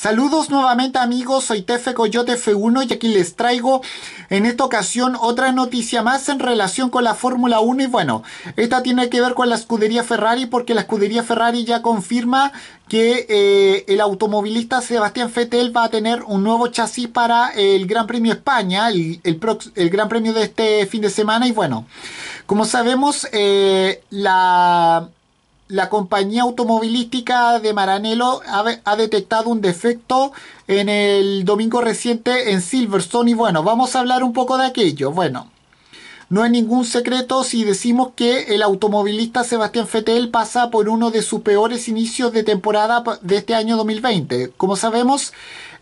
Saludos nuevamente amigos, soy Tefe Coyote F1 y aquí les traigo en esta ocasión otra noticia más en relación con la Fórmula 1 y bueno, esta tiene que ver con la escudería Ferrari porque la escudería Ferrari ya confirma que eh, el automovilista Sebastián Fettel va a tener un nuevo chasis para el Gran Premio España, el, el, Gran Premio de este fin de semana y bueno, como sabemos eh, la la compañía automovilística de Maranello ha, detectado un defecto en el domingo reciente en Silverstone y bueno, vamos a hablar un poco de aquello. Bueno, no es ningún secreto si decimos que el automovilista Sebastián Fettel pasa por uno de sus peores inicios de temporada de este año 2020. Como sabemos,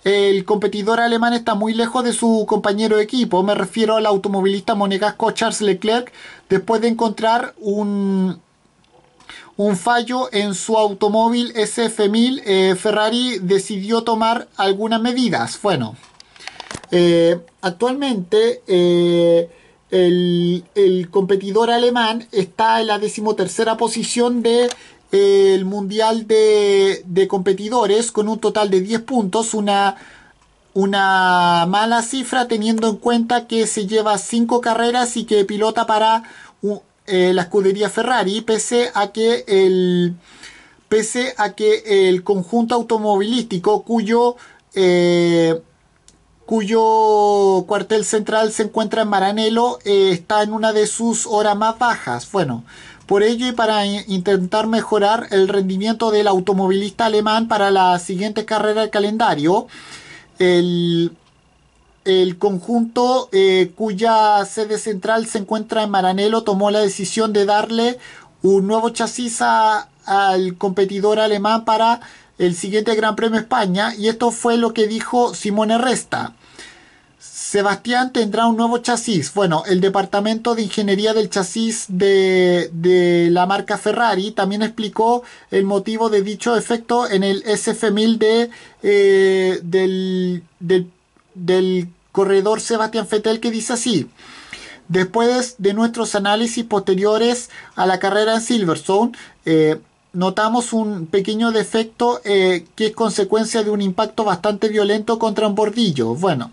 el competidor alemán está muy lejos de su compañero de equipo. Me refiero al automovilista monegasco Charles Leclerc después de encontrar un un fallo en su automóvil SF1000, eh, Ferrari decidió tomar algunas medidas. Bueno, eh, actualmente eh, el, competidor alemán está en la decimotercera posición del Mundial de, Competidores con un total de 10 puntos, una, una mala cifra teniendo en cuenta que se lleva 5 carreras y que pilota para un, eh, la escudería Ferrari, pese a que el pese a que el conjunto automovilístico cuyo eh, cuyo cuartel central se encuentra en Maranelo eh, está en una de sus horas más bajas. Bueno, por ello y para intentar mejorar el rendimiento del automovilista alemán para la siguiente carrera del calendario, el el conjunto eh, cuya sede central se encuentra en Maranelo tomó la decisión de darle un nuevo chasis al competidor alemán para el siguiente Gran Premio España y esto fue lo que dijo Simone Resta. Sebastián tendrá un nuevo chasis. Bueno, el departamento de ingeniería del chasis de, la marca Ferrari también explicó el motivo de dicho efecto en el SF1000 de, eh, del, del corredor Sebastián Fetel que dice así. Después de nuestros análisis posteriores a la carrera en Silverstone, eh, notamos un pequeño defecto eh, que es consecuencia de un impacto bastante violento contra un bordillo. Bueno,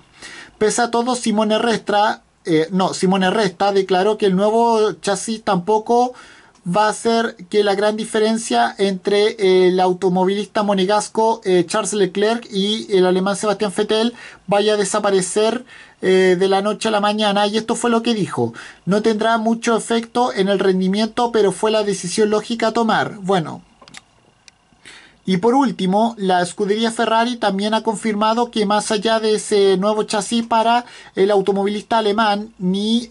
pese a todo, Simone Restra, eh, no, Simone Resta declaró que el nuevo chasis tampoco va a ser que la gran diferencia entre eh, el automovilista monegasco eh, Charles Leclerc y el alemán Sebastián Vettel vaya a desaparecer eh, de la noche a la mañana y esto fue lo que dijo. No tendrá mucho efecto en el rendimiento, pero fue la decisión lógica a tomar. Bueno, y por último, la escudería Ferrari también ha confirmado que más allá de ese nuevo chasis para el automovilista alemán, ni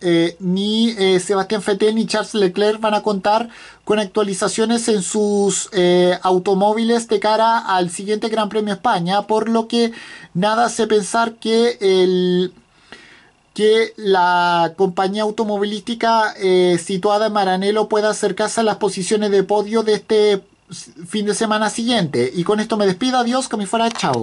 eh, ni eh, Sebastián Fetén ni Charles Leclerc van a contar con actualizaciones en sus eh, automóviles de cara al siguiente Gran Premio España, por lo que nada hace pensar que que la compañía automovilística situada en Maranelo pueda acercarse a las posiciones de podio de este fin de semana siguiente. Y con esto me despido, adiós, que me fuera, chao.